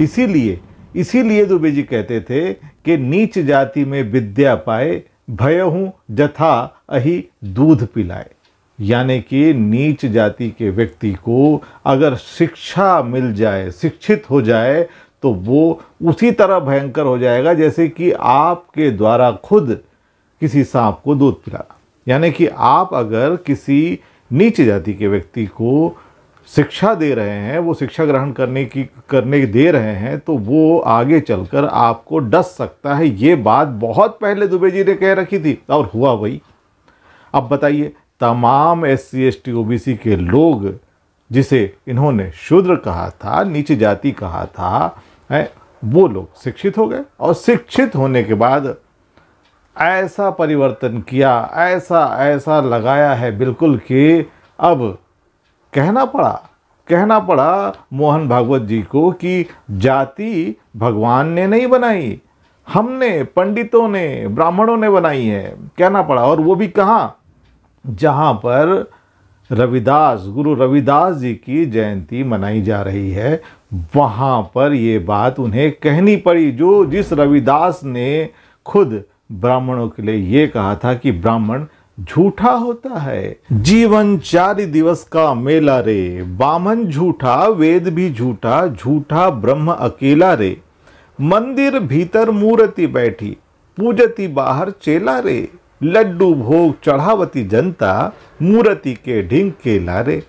इसीलिए इसीलिए दुबे जी कहते थे कि नीच जाति में विद्या पाए भय हूँ जथा अही दूध पिलाए यानी कि नीच जाति के व्यक्ति को अगर शिक्षा मिल जाए शिक्षित हो जाए तो वो उसी तरह भयंकर हो जाएगा जैसे कि आपके द्वारा खुद किसी सांप को दूध पिलाना यानी कि आप अगर किसी नीच जाति के व्यक्ति को शिक्षा दे रहे हैं वो शिक्षा ग्रहण करने की करने दे रहे हैं तो वो आगे चलकर आपको डस सकता है ये बात बहुत पहले दुबे जी ने कह रखी थी और हुआ वही अब बताइए तमाम S C S T O B C के लोग जिसे इन्होंने शूद्र कहा था नीचे जाति कहा था है वो लोग शिक्षित हो गए और शिक्षित होने के बाद ऐसा परिवर्तन किया ऐसा ऐसा लगाया है बिल्कुल कि अब कहना पड़ा कहना पड़ा मोहन भागवत जी को कि जाति भगवान ने नहीं बनाई हमने पंडितों ने ब्राह्मणों ने बनाई है कहना पड़ा और वो भी कहाँ जहाँ पर रविदास गुरु रविदास जी की जयंती मनाई जा रही है वहाँ पर ये बात उन्हें कहनी पड़ी जो जिस रविदास ने खुद ब्राह्मणों के लिए ये कहा था कि ब्राह्मण झूठा होता है जीवन चार दिवस का मेला रे बामन झूठा वेद भी झूठा झूठा ब्रह्म अकेला रे मंदिर भीतर मूर्ति बैठी पूजती बाहर चेला रे लड्डू भोग चढ़ावती जनता मूर्ति के ढिंग के लारे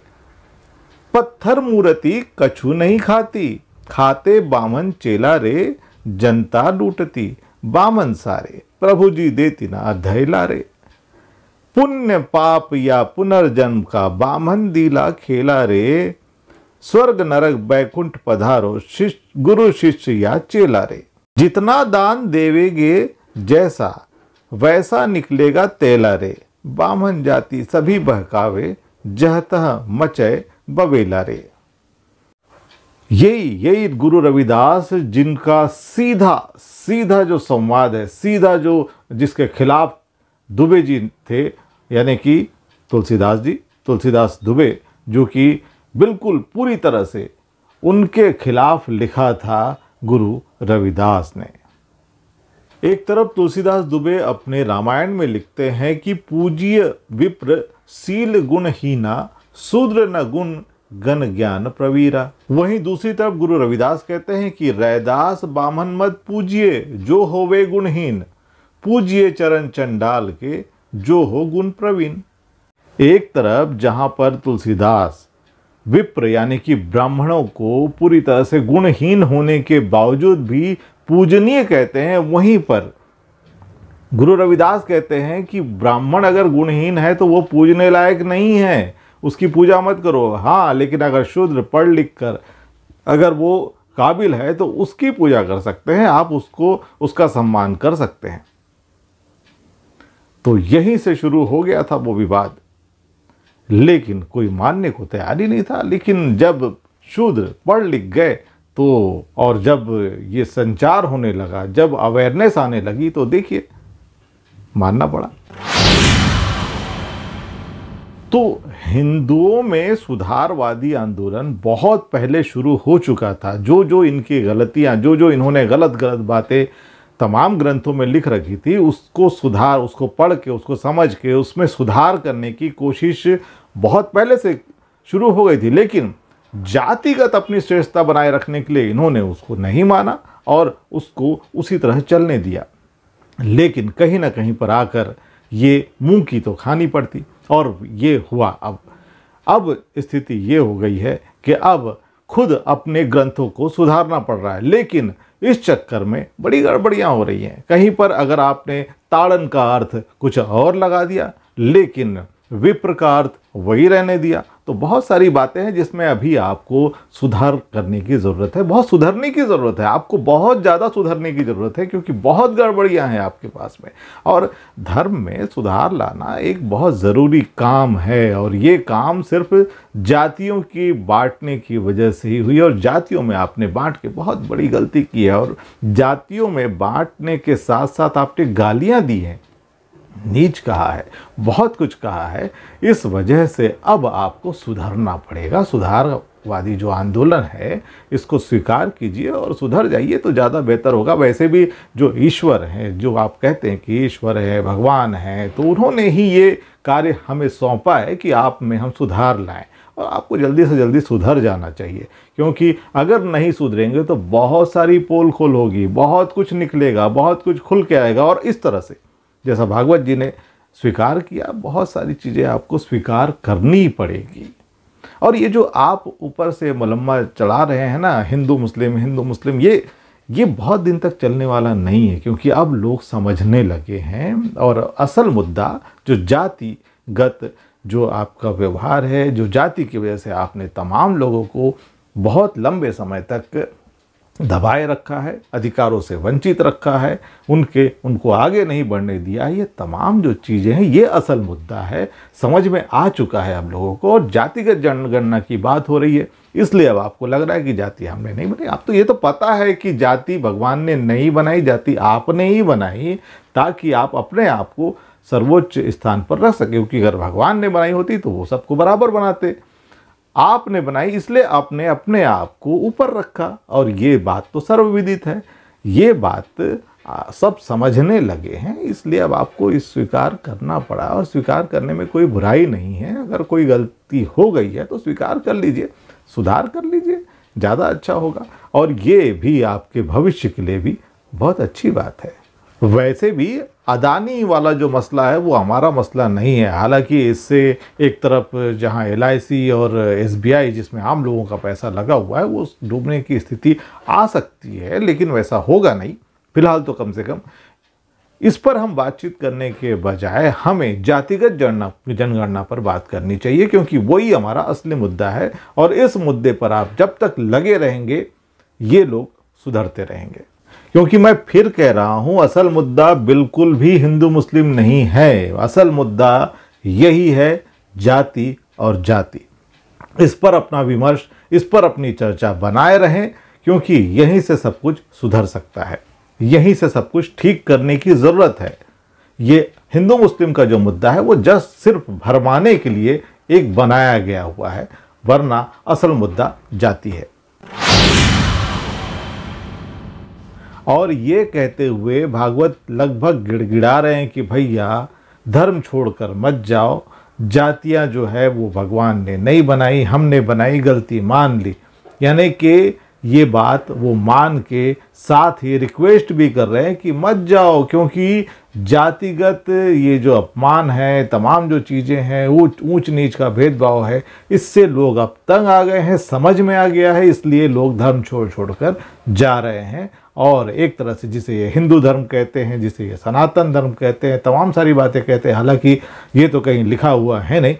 पत्थर मूर्ति कछु नहीं खाती खाते बामन चेला रे जनता लूटती बामन सारे प्रभु जी देती ना धैला रे पुण्य पाप या पुनर्जन्म का बामन दीला खेला रे स्वर्ग नरक बैकुंठ पधारो शिष्य गुरु शिष्य या चेला रे जितना दान देवेगे जैसा वैसा निकलेगा तेला रे बामन जाति सभी बहकावे जहतः मचय बवेला रे यही यही गुरु रविदास जिनका सीधा सीधा जो संवाद है सीधा जो जिसके खिलाफ दुबे जी थे यानी कि तुलसीदास जी तुलसीदास दुबे जो कि बिल्कुल पूरी तरह से उनके खिलाफ लिखा था गुरु रविदास ने एक तरफ तुलसीदास दुबे अपने रामायण में लिखते हैं कि पूज्य विप्र सील गुण हीना शूद्र न गुण गण ज्ञान प्रवीरा वहीं दूसरी तरफ गुरु रविदास कहते हैं कि रैदास बामन मत पूजिए जो होवे गुणहीन पूजिए चरण चंडाल के जो हो गुण प्रवीण एक तरफ जहाँ पर तुलसीदास विप्र यानी कि ब्राह्मणों को पूरी तरह से गुणहीन होने के बावजूद भी पूजनीय कहते हैं वहीं पर गुरु रविदास कहते हैं कि ब्राह्मण अगर गुणहीन है तो वो पूजने लायक नहीं है उसकी पूजा मत करो हाँ लेकिन अगर शूद्र पढ़ लिख कर अगर वो काबिल है तो उसकी पूजा कर सकते हैं आप उसको उसका सम्मान कर सकते हैं तो यहीं से शुरू हो गया था वो विवाद लेकिन कोई मानने को तैयार ही नहीं था लेकिन जब शूद्र पढ़ लिख गए तो और जब ये संचार होने लगा जब अवेयरनेस आने लगी तो देखिए मानना पड़ा तो हिंदुओं में सुधारवादी आंदोलन बहुत पहले शुरू हो चुका था जो जो इनकी गलतियां जो जो इन्होंने गलत गलत बातें तमाम ग्रंथों में लिख रखी थी उसको सुधार उसको पढ़ के उसको समझ के उसमें सुधार करने की कोशिश बहुत पहले से शुरू हो गई थी लेकिन जातिगत अपनी श्रेष्ठता बनाए रखने के लिए इन्होंने उसको नहीं माना और उसको उसी तरह चलने दिया लेकिन कहीं ना कहीं पर आकर ये मुंह की तो खानी पड़ती और ये हुआ अब अब स्थिति ये हो गई है कि अब खुद अपने ग्रंथों को सुधारना पड़ रहा है लेकिन इस चक्कर में बड़ी गड़बड़ियाँ हो रही हैं कहीं पर अगर आपने ताड़न का अर्थ कुछ और लगा दिया लेकिन विप्र का अर्थ वही रहने दिया तो बहुत सारी बातें हैं जिसमें अभी आपको सुधार करने की ज़रूरत है बहुत सुधरने की ज़रूरत है आपको बहुत ज़्यादा सुधरने की ज़रूरत है क्योंकि बहुत गड़बड़ियाँ हैं आपके पास में और धर्म में सुधार लाना एक बहुत ज़रूरी काम है और ये काम सिर्फ जातियों की बांटने की वजह से ही हुई और जातियों में आपने बांट के बहुत बड़ी गलती की है और जातियों में बांटने के साथ साथ आपने गालियाँ दी हैं नीच कहा है बहुत कुछ कहा है इस वजह से अब आपको सुधरना पड़ेगा सुधारवादी जो आंदोलन है इसको स्वीकार कीजिए और सुधर जाइए तो ज़्यादा बेहतर होगा वैसे भी जो ईश्वर हैं जो आप कहते हैं कि ईश्वर है भगवान है तो उन्होंने ही ये कार्य हमें सौंपा है कि आप में हम सुधार लाएं और आपको जल्दी से जल्दी सुधर जाना चाहिए क्योंकि अगर नहीं सुधरेंगे तो बहुत सारी पोल खोल होगी बहुत कुछ निकलेगा बहुत कुछ खुल के आएगा और इस तरह से जैसा भागवत जी ने स्वीकार किया बहुत सारी चीज़ें आपको स्वीकार करनी पड़ेगी और ये जो आप ऊपर से मलम्मा चला रहे हैं ना हिंदू मुस्लिम हिंदू मुस्लिम ये ये बहुत दिन तक चलने वाला नहीं है क्योंकि अब लोग समझने लगे हैं और असल मुद्दा जो जाति गत जो आपका व्यवहार है जो जाति की वजह से आपने तमाम लोगों को बहुत लंबे समय तक दबाए रखा है अधिकारों से वंचित रखा है उनके उनको आगे नहीं बढ़ने दिया ये तमाम जो चीज़ें हैं ये असल मुद्दा है समझ में आ चुका है हम लोगों को और जातिगत जनगणना की बात हो रही है इसलिए अब आपको लग रहा है कि जाति हमने नहीं बनाई आप तो ये तो पता है कि जाति भगवान ने नहीं बनाई जाति आपने ही बनाई ताकि आप अपने आप को सर्वोच्च स्थान पर रख सके क्योंकि अगर भगवान ने बनाई होती तो वो सबको बराबर बनाते आपने बनाई इसलिए आपने अपने आप को ऊपर रखा और ये बात तो सर्वविदित है ये बात सब समझने लगे हैं इसलिए अब आपको इस स्वीकार करना पड़ा और स्वीकार करने में कोई बुराई नहीं है अगर कोई गलती हो गई है तो स्वीकार कर लीजिए सुधार कर लीजिए ज़्यादा अच्छा होगा और ये भी आपके भविष्य के लिए भी बहुत अच्छी बात है वैसे भी अदानी वाला जो मसला है वो हमारा मसला नहीं है हालांकि इससे एक तरफ जहां एल और एस जिसमें आम लोगों का पैसा लगा हुआ है वो डूबने की स्थिति आ सकती है लेकिन वैसा होगा नहीं फिलहाल तो कम से कम इस पर हम बातचीत करने के बजाय हमें जातिगत जनगणना जनगणना पर बात करनी चाहिए क्योंकि वही हमारा असली मुद्दा है और इस मुद्दे पर आप जब तक लगे रहेंगे ये लोग सुधरते रहेंगे क्योंकि मैं फिर कह रहा हूं असल मुद्दा बिल्कुल भी हिंदू मुस्लिम नहीं है असल मुद्दा यही है जाति और जाति इस पर अपना विमर्श इस पर अपनी चर्चा बनाए रहें क्योंकि यहीं से सब कुछ सुधर सकता है यहीं से सब कुछ ठीक करने की ज़रूरत है ये हिंदू मुस्लिम का जो मुद्दा है वो जस्ट सिर्फ भरमाने के लिए एक बनाया गया हुआ है वरना असल मुद्दा जाति है और ये कहते हुए भागवत लगभग गिड़गिड़ा रहे हैं कि भैया धर्म छोड़कर मत जाओ जातियाँ जो है वो भगवान ने नहीं बनाई हमने बनाई गलती मान ली यानी कि ये बात वो मान के साथ ही रिक्वेस्ट भी कर रहे हैं कि मत जाओ क्योंकि जातिगत ये जो अपमान है तमाम जो चीज़ें हैं ऊंच ऊंच नीच का भेदभाव है इससे लोग अब तंग आ गए हैं समझ में आ गया है इसलिए लोग धर्म छोड़ छोड़कर जा रहे हैं और एक तरह से जिसे ये हिंदू धर्म कहते हैं जिसे ये सनातन धर्म कहते हैं तमाम सारी बातें कहते हैं हालांकि ये तो कहीं लिखा हुआ है नहीं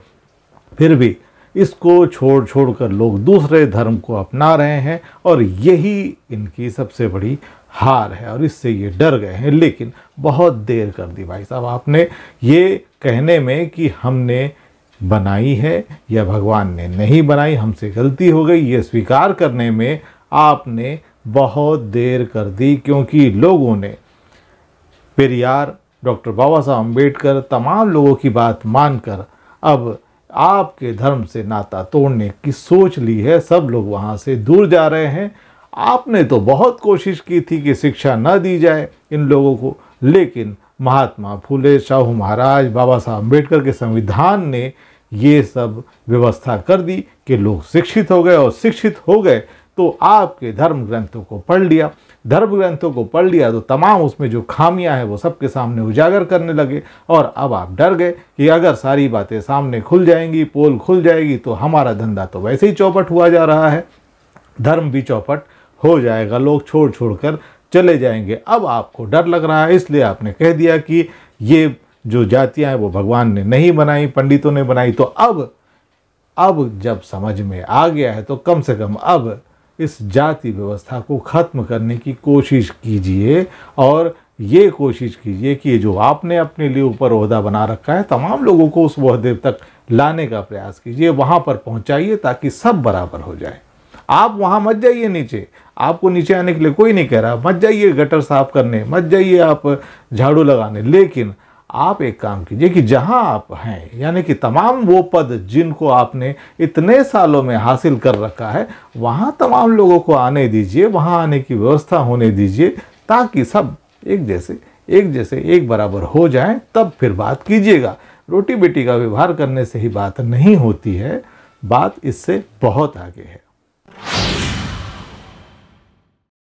फिर भी इसको छोड़ छोड़ कर लोग दूसरे धर्म को अपना रहे हैं और यही इनकी सबसे बड़ी हार है और इससे ये डर गए हैं लेकिन बहुत देर कर दी भाई साहब आपने ये कहने में कि हमने बनाई है या भगवान ने नहीं बनाई हमसे गलती हो गई ये स्वीकार करने में आपने बहुत देर कर दी क्योंकि लोगों ने पेरियार डॉक्टर बाबा साहब अम्बेडकर तमाम लोगों की बात मानकर अब आपके धर्म से नाता तोड़ने की सोच ली है सब लोग वहाँ से दूर जा रहे हैं आपने तो बहुत कोशिश की थी कि शिक्षा न दी जाए इन लोगों को लेकिन महात्मा फूले शाहू महाराज बाबा साहब अम्बेडकर के संविधान ने ये सब व्यवस्था कर दी कि लोग शिक्षित हो गए और शिक्षित हो गए तो आपके धर्म ग्रंथों को पढ़ लिया धर्म ग्रंथों को पढ़ लिया तो तमाम उसमें जो खामियां हैं वो सबके सामने उजागर करने लगे और अब आप डर गए कि अगर सारी बातें सामने खुल जाएंगी पोल खुल जाएगी तो हमारा धंधा तो वैसे ही चौपट हुआ जा रहा है धर्म भी चौपट हो जाएगा लोग छोड़ छोड़ कर चले जाएंगे अब आपको डर लग रहा है इसलिए आपने कह दिया कि ये जो जातियां हैं वो भगवान ने नहीं बनाई पंडितों ने बनाई तो अब अब जब समझ में आ गया है तो कम से कम अब इस जाति व्यवस्था को ख़त्म करने की कोशिश कीजिए और ये कोशिश कीजिए कि जो आपने अपने लिए ऊपर अहदा बना रखा है तमाम लोगों को उस वहदेव तक लाने का प्रयास कीजिए वहाँ पर पहुँचाइए ताकि सब बराबर हो जाए आप वहाँ मत जाइए नीचे आपको नीचे आने के लिए कोई नहीं कह रहा मत जाइए गटर साफ करने मत जाइए आप झाड़ू लगाने लेकिन आप एक काम कीजिए कि जहाँ आप हैं यानी कि तमाम वो पद जिनको आपने इतने सालों में हासिल कर रखा है वहाँ तमाम लोगों को आने दीजिए वहाँ आने की व्यवस्था होने दीजिए ताकि सब एक जैसे एक जैसे एक बराबर हो जाएं तब फिर बात कीजिएगा रोटी बेटी का व्यवहार करने से ही बात नहीं होती है बात इससे बहुत आगे है